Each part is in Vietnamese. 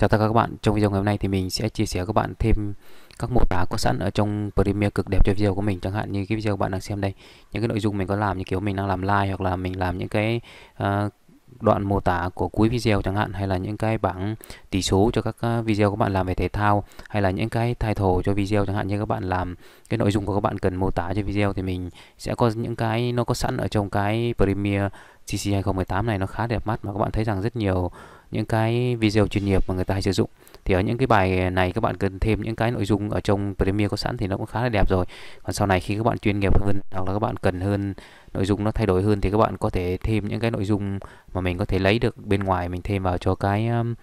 Chào tất cả các bạn, trong video ngày hôm nay thì mình sẽ chia sẻ các bạn thêm các mô tả có sẵn ở trong Premiere cực đẹp cho video của mình chẳng hạn như cái video các bạn đang xem đây những cái nội dung mình có làm như kiểu mình đang làm like hoặc là mình làm những cái uh, đoạn mô tả của cuối video chẳng hạn hay là những cái bảng tỷ số cho các ờ, video các bạn làm về thể thao hay là những cái title cho video chẳng hạn như các bạn làm cái nội dung của các bạn cần mô tả cho video thì mình sẽ có những cái nó có sẵn ở trong cái Premiere CC 2018 này nó khá đẹp mắt mà các bạn thấy rằng rất nhiều những cái video chuyên nghiệp mà người ta hay sử dụng thì ở những cái bài này các bạn cần thêm những cái nội dung ở trong Premiere có sẵn thì nó cũng khá là đẹp rồi còn sau này khi các bạn chuyên nghiệp hơn hoặc là các bạn cần hơn nội dung nó thay đổi hơn thì các bạn có thể thêm những cái nội dung mà mình có thể lấy được bên ngoài mình thêm vào cho cái um,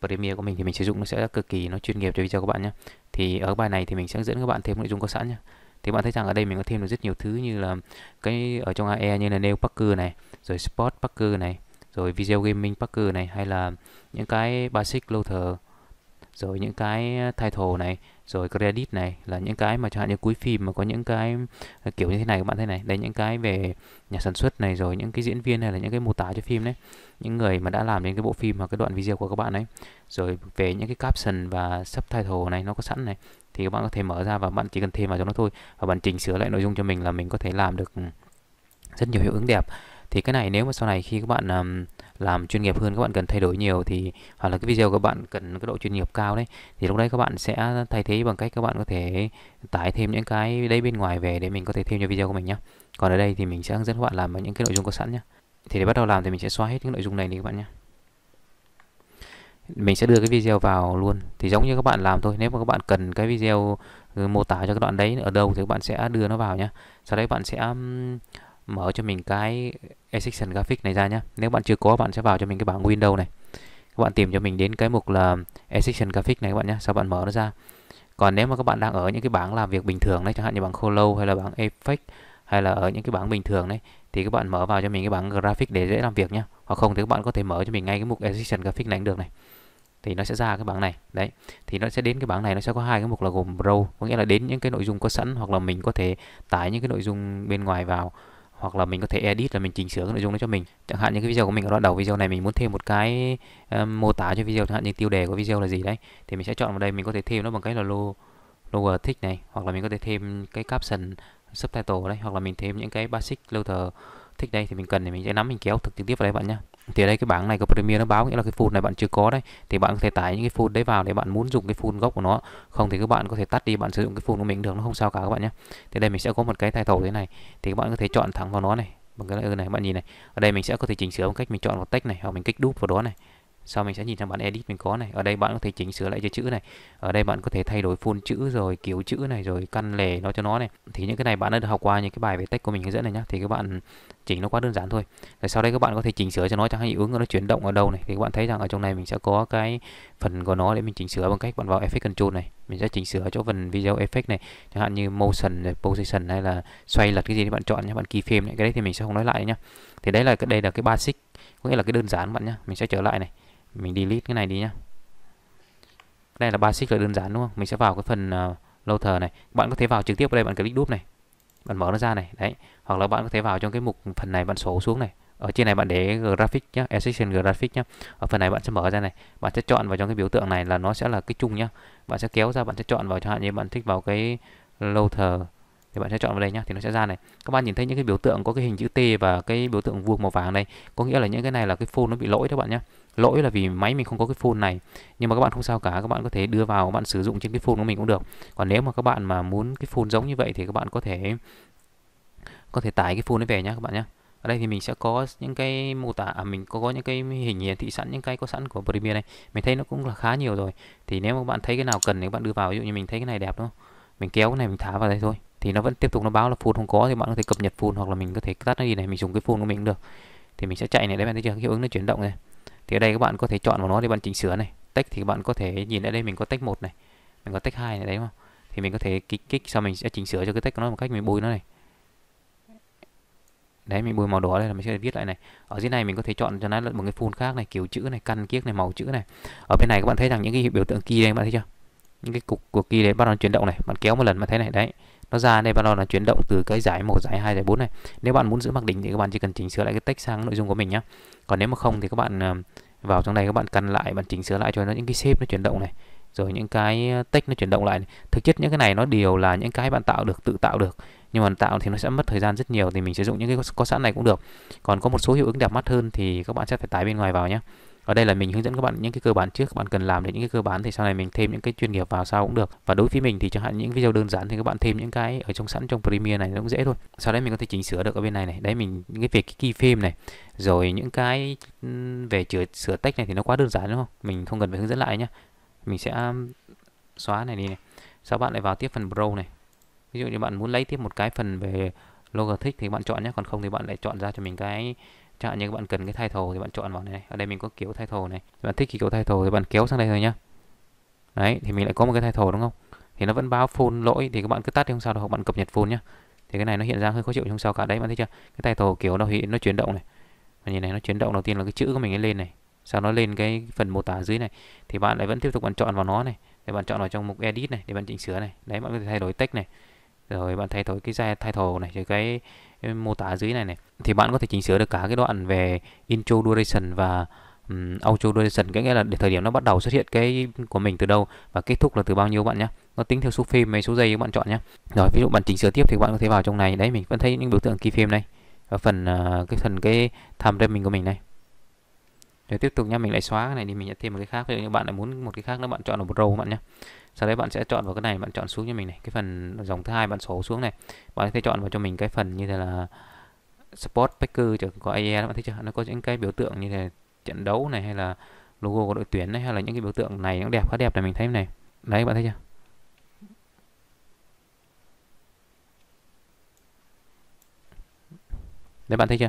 Premiere của mình thì mình sử dụng nó sẽ cực kỳ nó chuyên nghiệp cho video các bạn nhé thì ở bài này thì mình sẽ dẫn các bạn thêm nội dung có sẵn nhé thì bạn thấy rằng ở đây mình có thêm được rất nhiều thứ như là cái ở trong AE như là nail parker này rồi sport parker này rồi video gaming parker này hay là những cái basic router rồi những cái ờ, title này rồi credit này là những cái mà chẳng hạn như cuối phim mà có những cái ờ, kiểu như thế này các bạn thấy này đây những cái về nhà sản xuất này rồi những cái diễn viên hay là những cái mô tả cho phim đấy những người mà đã làm đến cái bộ phim hoặc cái đoạn video của các bạn ấy rồi về những cái caption và subtitle này nó có sẵn này thì các bạn có thể mở ra và bạn chỉ cần thêm vào cho nó thôi và bạn chỉnh sửa lại nội dung cho mình là mình có thể làm được ừ, rất nhiều hiệu ứng đẹp thì cái này nếu mà sau này khi các bạn um, làm chuyên nghiệp hơn các bạn cần thay đổi nhiều thì hoặc là cái video các bạn cần cái độ chuyên nghiệp cao đấy thì lúc đấy các bạn sẽ thay thế bằng cách các bạn có thể tải thêm những cái đấy bên ngoài về để mình có thể thêm cho video của mình nhé còn ở đây thì mình sẽ hướng dẫn các bạn làm những cái nội dung có sẵn nhé thì để bắt đầu làm thì mình sẽ xóa hết những nội dung này đi các bạn nhé mình sẽ đưa cái video vào luôn thì giống như các bạn làm thôi nếu mà các bạn cần cái video ừ, mô tả cho cái đoạn đấy ở đâu thì các bạn sẽ đưa nó vào nhé sau đấy bạn sẽ mở cho mình cái exception graphic này ra nhé nếu bạn chưa có bạn sẽ vào cho mình cái bảng window này các bạn tìm cho mình đến cái mục là exception graphic này các bạn nhé sau bạn mở nó ra còn nếu mà các bạn đang ở những cái bảng làm việc bình thường đấy chẳng hạn như bảng Hollow hay là bảng Effect hay là ở những cái bảng bình thường đấy thì các bạn mở vào cho mình cái bảng graphic để dễ làm việc nhé hoặc không thì các bạn có thể mở cho mình ngay cái mục exception graphic này cũng được này thì nó sẽ ra cái bảng này đấy thì nó sẽ đến cái bảng này nó sẽ có hai cái mục là gồm row có nghĩa là đến những cái nội dung có sẵn hoặc là mình có thể tải những cái nội dung bên ngoài vào hoặc là mình có thể edit là mình chỉnh sửa nội dung đó cho mình chẳng hạn như cái video của mình ở đoạn đầu video này mình muốn thêm một cái uh, mô tả cho video chẳng hạn như tiêu đề của video là gì đấy thì mình sẽ chọn vào đây mình có thể thêm nó bằng cái là logo logo thích này hoặc là mình có thể thêm cái caption subtitle đấy hoặc là mình thêm những cái basic loader thích đây thì mình cần thì mình sẽ nắm mình kéo thực trực tiếp vào đây bạn nhé thì ở đây cái bảng này của Premiere nó báo nghĩa là cái full này bạn chưa có đấy thì bạn có thể tải những cái full đấy vào để bạn muốn dùng cái full gốc của nó không thì các bạn có thể tắt đi bạn sử dụng cái full của mình được nó không sao cả các bạn nhé thì đây mình sẽ có một cái thay thầu thế này thì các bạn có thể chọn thẳng vào nó này bằng cái ừ này bạn nhìn này ở đây mình sẽ có thể chỉnh sửa bằng cách mình chọn vào text này hoặc mình kích đúp vào đó này sau mình sẽ nhìn sang bản edit mình có này ở đây bạn có thể chỉnh sửa lại cho chữ này ở đây bạn có thể thay đổi phun chữ rồi kiểu chữ này rồi căn lề nó cho nó này thì những cái này bạn đã được học qua những cái bài về text của mình hướng dẫn này nhá thì các bạn chỉnh nó quá đơn giản thôi rồi sau đây các bạn có thể chỉnh sửa cho nó chẳng hạn hiệu ứng nó chuyển động ở đâu này thì các bạn thấy rằng ở trong này mình sẽ có cái phần của nó để mình chỉnh sửa bằng cách bạn vào effect control này mình sẽ chỉnh sửa chỗ phần video effect này chẳng hạn như motion rồi position hay là xoay lật cái gì thì bạn chọn nhé bạn keyframe này cái đấy thì mình sẽ không nói lại nhá thì đấy là cái đây là cái basic có nghĩa là cái đơn giản bạn nhá mình sẽ trở lại này mình delete cái này đi nhá đây là basic là đơn giản đúng không mình sẽ vào cái phần lâu thờ này bạn có thể vào trực tiếp vào đây bạn click đúp này bạn mở nó ra này đấy hoặc là bạn có thể vào trong cái mục phần này bạn sổ xuống này ở trên này bạn để graphic nhé extension graphic nhé ở phần này bạn sẽ mở ra này bạn sẽ chọn vào trong cái biểu tượng này là nó sẽ là cái chung nhá bạn sẽ kéo ra bạn sẽ chọn vào chẳng hạn như bạn thích vào cái lâu thờ thì bạn sẽ chọn vào đây nhá thì nó sẽ ra này các bạn nhìn thấy những cái biểu tượng có cái hình chữ T và cái biểu tượng vuông màu vàng đây, có nghĩa là những cái này là cái phone nó bị lỗi các bạn nhé lỗi là vì máy mình không có cái phone này nhưng mà các bạn không sao cả các bạn có thể đưa vào các bạn sử dụng trên cái phone của mình cũng được còn nếu mà các bạn mà muốn cái phone giống như vậy thì các bạn có thể có thể tải cái phone ấy về nhé các bạn nhé ở đây thì mình sẽ có những cái mô tả à, mình có, có những cái hình hiển thị sẵn những cái có sẵn của Premiere này mình thấy nó cũng là khá nhiều rồi thì nếu mà các bạn thấy cái nào cần thì các bạn đưa vào ví dụ như mình thấy cái này đẹp đúng không mình kéo cái này mình thả vào đây thôi thì nó vẫn tiếp tục nó báo là full không có thì bạn có thể cập nhật full hoặc là mình có thể tắt nó đi này mình dùng cái full của mình cũng được thì mình sẽ chạy này đấy bạn thấy chưa hiệu ứng nó chuyển động này thì ở đây các bạn có thể chọn vào nó để bạn chỉnh sửa này tách thì các bạn có thể nhìn ở đây mình có tách một này mình có tách hai này đấy không thì mình có thể kích kích sau mình sẽ chỉnh sửa cho cái tách của nó một cách mình bôi nó này đấy mình bôi màu đỏ đây là mình sẽ viết lại này ở dưới này mình có thể chọn cho nó một cái phun khác này kiểu chữ này căn kiếc này màu chữ này ở bên này các bạn thấy rằng những cái biểu tượng kia đây các bạn thấy chưa những cái cục của kia đấy bắt đầu chuyển động này bạn kéo một lần mà thấy này đấy nó ra đây bắt đầu là chuyển động từ cái giải 1 giải 2 giải 4 này nếu bạn muốn giữ mặc định thì các bạn chỉ cần chỉnh sửa lại cái text sang nội dung của mình nhé còn nếu mà không thì các bạn ờ, vào trong đây các bạn căn lại bạn chỉnh sửa lại cho nó những cái shape nó chuyển động này rồi những cái text nó chuyển động lại thực chất những cái này nó đều là những cái bạn tạo được tự tạo được nhưng mà tạo thì nó sẽ mất thời gian rất nhiều thì mình sử dụng những cái có sẵn này cũng được còn có một số hiệu ứng đẹp mắt hơn thì các bạn sẽ phải tải bên ngoài vào nhé ở đây là mình hướng dẫn các bạn những cái cơ bản trước các bạn cần làm để những cái cơ bản thì sau này mình thêm những cái chuyên nghiệp vào sau cũng được và đối với mình thì chẳng hạn những video đơn giản thì các bạn thêm những cái ở trong sẵn trong Premiere này nó cũng dễ thôi sau đấy mình có thể chỉnh sửa được ở bên này này đấy mình những cái việc cái keyframe này rồi những cái về chữa sửa text này thì nó quá đơn giản đúng không mình không cần phải hướng dẫn lại nhá mình sẽ xóa này đi này sau bạn lại vào tiếp phần Pro này ví dụ như bạn muốn lấy tiếp một cái phần về logo thích thì bạn chọn nhé còn không thì bạn lại chọn ra cho mình cái chẳng hạn như các bạn cần cái title thì bạn chọn vào này ở đây mình có kiểu title này bạn thích cái kiểu title thì bạn kéo sang đây thôi nhá đấy thì mình lại có một cái title đúng không thì nó vẫn báo full lỗi thì các bạn cứ tắt đi không sao đâu bạn cập nhật full nhá thì cái này nó hiện ra hơi khó chịu trong sao cả đấy bạn thấy chưa cái title kiểu nó hiện nó chuyển động này và nhìn này nó chuyển động đầu tiên là cái chữ của mình ấy lên này sau nó lên cái phần mô tả dưới này thì bạn lại vẫn tiếp tục bạn chọn vào nó này để bạn chọn vào trong mục edit này để bạn chỉnh sửa này đấy bạn có thể thay đổi text này rồi bạn thay đổi cái thay thổ này rồi cái mô tả dưới này này thì bạn có thể chỉnh sửa được cả cái đoạn về intro duration và um, outro duration cái nghĩa là để thời điểm nó bắt đầu xuất hiện cái của mình từ đâu và kết thúc là từ bao nhiêu bạn nhé nó tính theo số phim hay số giây các bạn chọn nhé rồi ví dụ bạn chỉnh sửa tiếp thì bạn có thể vào trong này đấy mình vẫn thấy những biểu tượng key frame này ở phần uh, cái phần cái tham mình của mình này để tiếp tục nha mình lại xóa cái này thì mình sẽ thêm một cái khác ví dụ như bạn lại muốn một cái khác nữa bạn chọn ở một row bạn nhé sau đấy bạn sẽ chọn vào cái này bạn chọn xuống cho mình này cái phần dòng thứ hai bạn số xuống này bạn sẽ chọn vào cho mình cái phần như thế là sport packer chứ có AE bạn thấy chưa nó có những cái biểu tượng như thế trận đấu này hay là logo của đội tuyển này hay là những cái biểu tượng này nó đẹp khá đẹp này mình thấy này đấy bạn thấy chưa đấy bạn thấy chưa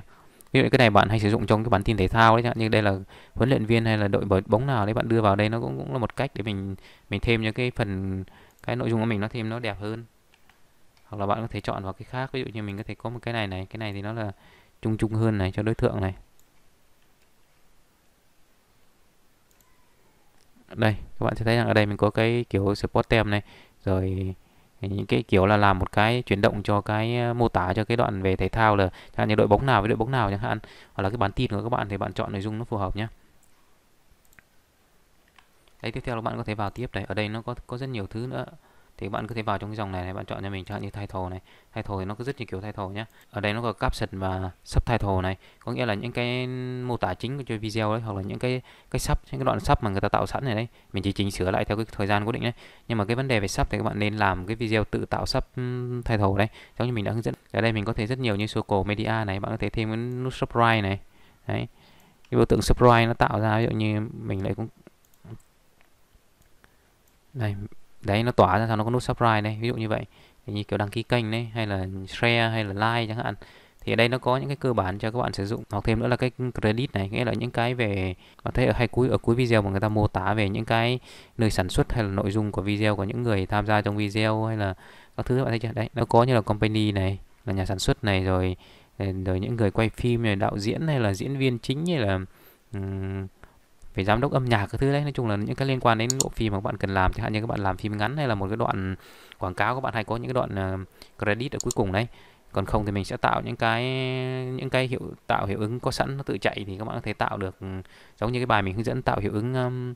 ví dụ cái này bạn hay sử dụng trong cái bản tin thể thao đấy chẳng như đây là huấn luyện viên hay là đội bóng nào đấy bạn đưa vào đây nó cũng cũng là một cách để mình mình thêm những cái phần cái nội dung của mình nó thêm nó đẹp hơn hoặc là bạn có thể chọn vào cái khác ví dụ như mình có thể có một cái này này cái này thì nó là chung chung hơn này cho đối tượng này đây các bạn sẽ thấy rằng ở đây mình có cái kiểu support tem này rồi những cái kiểu là làm một cái chuyển động cho cái ờ, mô tả cho cái đoạn về thể thao là chẳng hạn như đội bóng nào với đội bóng nào chẳng hạn hoặc là cái bản tin của các bạn thì bạn chọn nội dung nó phù hợp nhé đấy tiếp theo là bạn có thể vào tiếp này ở đây nó có có rất nhiều thứ nữa thì bạn có thể vào trong cái dòng này, này bạn chọn cho mình chẳng hạn như title này title thì nó có rất nhiều kiểu title nhé ở đây nó có caption và subtitle này có nghĩa là những cái mô tả chính của video đấy hoặc là những cái cái sub những cái đoạn sub mà người ta tạo sẵn này đấy mình chỉ chỉnh sửa lại theo cái thời gian cố định đấy nhưng mà cái vấn đề về sub thì các bạn nên làm cái video tự tạo sub title đấy giống như mình đã hướng dẫn ở đây mình có thể rất nhiều như circle media này bạn có thể thêm cái nút subscribe này đấy cái biểu tượng subscribe nó tạo ra ví dụ như mình lại cũng đây đấy nó tỏa ra sao nó có nút subscribe đây ví dụ như vậy như kiểu đăng ký kênh đấy hay là share hay là like chẳng hạn thì ở đây nó có những cái cơ bản cho các bạn sử dụng hoặc thêm nữa là cái credit này nghĩa là những cái về có thấy ở hay cuối ở cuối video mà người ta mô tả về những cái nơi sản xuất hay là nội dung của video của những người tham gia trong video hay là các thứ các bạn thấy chưa đấy nó có như là company này là nhà sản xuất này rồi ờ, rồi những người quay phim này đạo diễn hay là diễn viên chính hay là um, phải giám đốc âm nhạc các thứ đấy nói chung là những cái liên quan đến bộ phim mà các bạn cần làm chẳng hạn như các bạn làm phim ngắn hay là một cái đoạn quảng cáo các bạn hay có những cái đoạn ờ, credit ở cuối cùng đấy còn không thì mình sẽ tạo những cái những cái hiệu tạo hiệu ứng có sẵn nó tự chạy thì các bạn có thể tạo được ừ, giống như cái bài mình hướng dẫn tạo hiệu ứng um,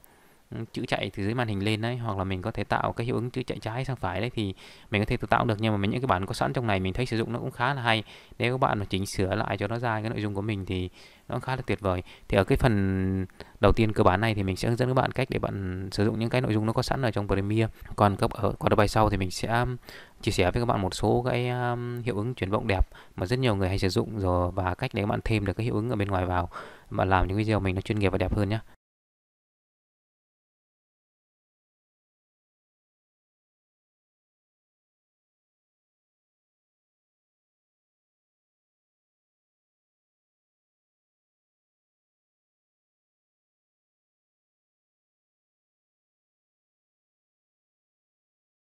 chữ chạy từ dưới màn hình lên đấy hoặc là mình có thể tạo cái hiệu ứng chữ chạy trái sang phải đấy thì mình có thể tự tạo được nhưng mà mình những cái bản có sẵn trong này mình thấy sử dụng nó cũng khá là hay nếu các bạn mà chỉnh sửa lại cho nó ra cái nội dung của mình thì nó khá là tuyệt vời thì ở cái phần đầu tiên cơ bản này thì mình sẽ hướng dẫn các bạn cách để bạn sử dụng những cái nội dung nó có sẵn ở trong Premiere còn cấp ở qua ở bài sau thì mình sẽ um, chia sẻ với các bạn một số cái um, hiệu ứng chuyển động đẹp mà rất nhiều người hay sử dụng rồi và cách để các bạn thêm được cái hiệu ứng ở bên ngoài vào mà làm những video mình nó chuyên nghiệp và đẹp hơn nhé